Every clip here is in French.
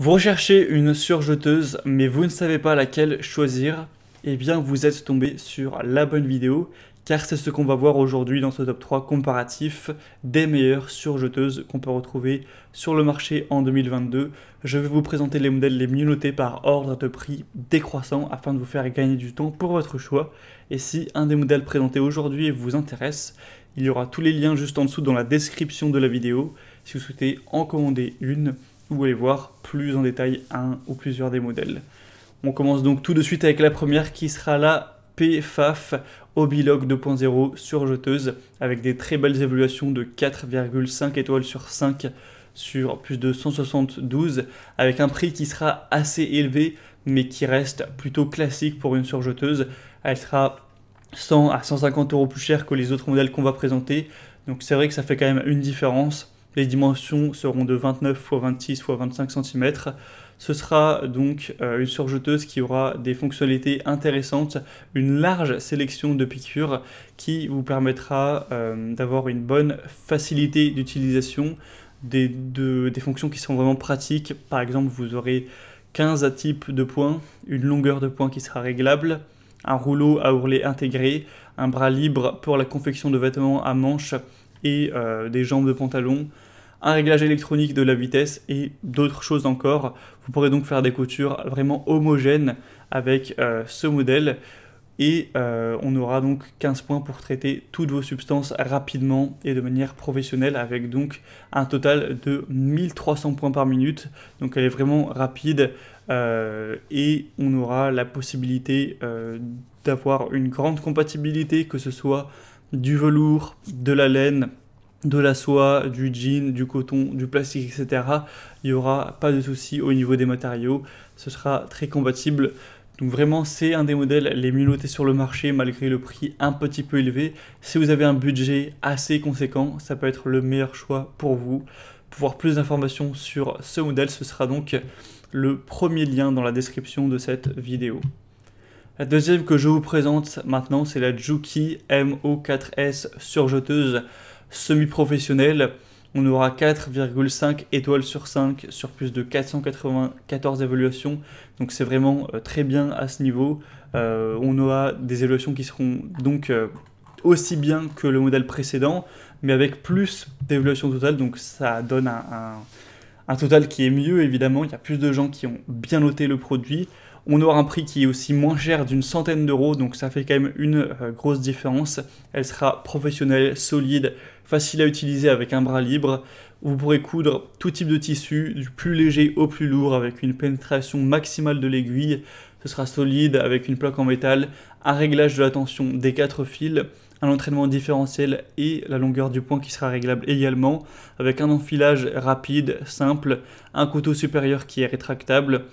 Vous recherchez une surjeteuse, mais vous ne savez pas laquelle choisir, eh bien vous êtes tombé sur la bonne vidéo, car c'est ce qu'on va voir aujourd'hui dans ce top 3 comparatif des meilleures surjeteuses qu'on peut retrouver sur le marché en 2022. Je vais vous présenter les modèles les mieux notés par ordre de prix décroissant afin de vous faire gagner du temps pour votre choix. Et si un des modèles présentés aujourd'hui vous intéresse, il y aura tous les liens juste en dessous dans la description de la vidéo si vous souhaitez en commander une vous voulez voir plus en détail un ou plusieurs des modèles. On commence donc tout de suite avec la première qui sera la PFAF Obilog 2.0 surjeteuse avec des très belles évaluations de 4,5 étoiles sur 5 sur plus de 172 avec un prix qui sera assez élevé mais qui reste plutôt classique pour une surjeteuse. Elle sera 100 à 150 euros plus chère que les autres modèles qu'on va présenter. Donc c'est vrai que ça fait quand même une différence les dimensions seront de 29 x 26 x 25 cm. Ce sera donc euh, une surjeteuse qui aura des fonctionnalités intéressantes, une large sélection de piqûres qui vous permettra euh, d'avoir une bonne facilité d'utilisation des, fonctions qui sont vraiment pratiques. Par exemple, vous aurez 15 types de points, une longueur de points qui sera réglable, un rouleau à ourlet intégré, un bras libre pour la confection de vêtements à manches euh, des jambes de pantalon, un réglage électronique de la vitesse et d'autres choses encore. Vous pourrez donc faire des coutures vraiment homogènes avec euh, ce modèle. Et euh, on aura donc 15 points pour traiter toutes vos substances rapidement et de manière professionnelle avec donc un total de 1300 points par minute. Donc elle est vraiment rapide et on aura la possibilité d'avoir une grande compatibilité que ce soit du velours, de la laine, de la soie, du jean, du coton, du plastique, etc. Il n'y aura pas de souci au niveau des matériaux, ce sera très compatible. Donc vraiment, c'est un des modèles les mieux notés sur le marché malgré le prix un petit peu élevé. Si vous avez un budget assez conséquent, ça peut être le meilleur choix pour vous. Pour avoir plus d'informations sur ce modèle, ce sera donc le premier lien dans la description de cette vidéo. La deuxième que je vous présente maintenant, c'est la Juki MO4S surjeteuse semi-professionnelle. On aura 4,5 étoiles sur 5 sur plus de 494 évaluations. Donc c'est vraiment euh, très bien à ce niveau. Euh, on aura des évaluations qui seront donc euh, aussi bien que le modèle précédent, mais avec plus d'évaluations totales. Donc ça donne un, un total qui est mieux évidemment. Il y a plus de gens qui ont bien noté le produit. On aura un prix qui est aussi moins cher d'une centaine d'euros, donc ça fait quand même une euh, grosse différence. Elle sera professionnelle, solide, facile à utiliser avec un bras libre. Vous pourrez coudre tout type de tissu, du plus léger au plus lourd, avec une pénétration maximale de l'aiguille. Ce sera solide avec une plaque en métal, un réglage de la tension des quatre fils, un entraînement différentiel et la longueur du point qui sera réglable également, avec un enfilage rapide, simple, un couteau supérieur qui est rétractable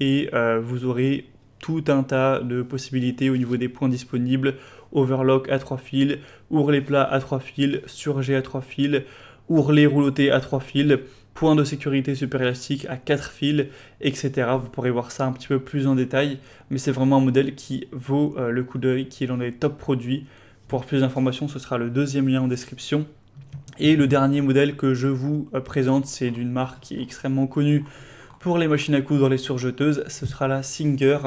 et euh, vous aurez tout un tas de possibilités au niveau des points disponibles, overlock à 3 fils, ourlet plat à 3 fils, surgé à 3 fils, ourlet rouloté à 3 fils, point de sécurité super élastique à 4 fils, etc. Vous pourrez voir ça un petit peu plus en détail, mais c'est vraiment un modèle qui vaut euh, le coup d'œil, qui est l'un des top produits. Pour plus d'informations, ce sera le deuxième lien en description. Et le dernier modèle que je vous euh, présente, c'est d'une marque qui est extrêmement connue pour les machines à coudre, les surjeteuses, ce sera la Singer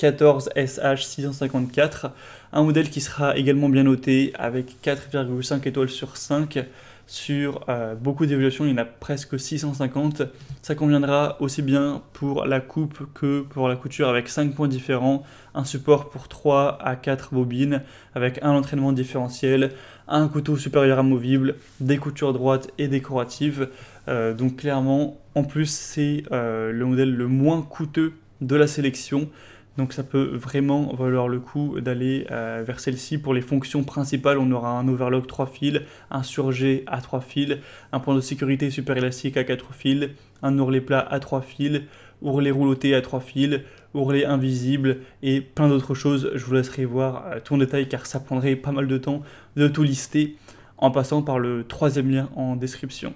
14SH654, un modèle qui sera également bien noté avec 4,5 étoiles sur 5 sur euh, beaucoup d'évaluations, il y en a presque 650. Ça conviendra aussi bien pour la coupe que pour la couture avec 5 points différents, un support pour 3 à 4 bobines, avec un entraînement différentiel, un couteau supérieur amovible, des coutures droites et décoratives. Euh, donc clairement, en plus, c'est euh, le modèle le moins coûteux de la sélection. Donc ça peut vraiment valoir le coup d'aller euh, vers celle-ci. Pour les fonctions principales, on aura un overlock 3 fils, un surjet à 3 fils, un point de sécurité super élastique à 4 fils, un ourlet plat à 3 fils, ourlet rouloté à 3 fils, ourlet invisible et plein d'autres choses. Je vous laisserai voir euh, tout en détail car ça prendrait pas mal de temps de tout lister en passant par le troisième lien en description.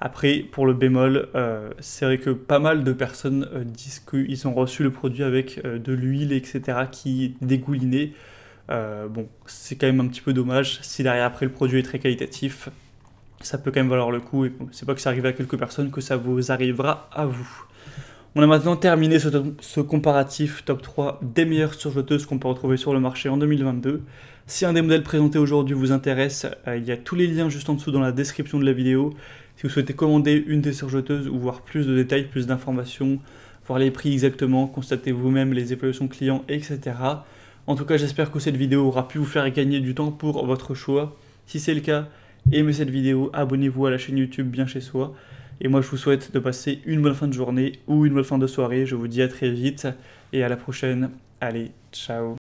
Après, pour le bémol, euh, c'est vrai que pas mal de personnes euh, disent qu'ils ont reçu le produit avec euh, de l'huile, etc., qui dégoulinait. bon, c'est quand même un petit peu dommage. Si derrière, après, le produit est très qualitatif, ça peut quand même valoir le coup. Et c'est pas que ça arrive à quelques personnes que ça vous arrivera à vous. On a maintenant terminé ce, ce comparatif top 3 des meilleures surjeteuses qu'on peut retrouver sur le marché en 2022. Si un des modèles présentés aujourd'hui vous intéresse, il y a tous les liens juste en dessous dans la description de la vidéo. Si vous souhaitez commander une des surjeteuses ou voir plus de détails, plus d'informations, voir les prix exactement, constater vous-même les évaluations clients, etc. En tout cas, j'espère que cette vidéo aura pu vous faire gagner du temps pour votre choix. Si c'est le cas, aimez cette vidéo, abonnez-vous à la chaîne YouTube bien chez soi. Et moi, je vous souhaite de passer une bonne fin de journée ou une bonne fin de soirée. Je vous dis à très vite et à la prochaine. Allez, ciao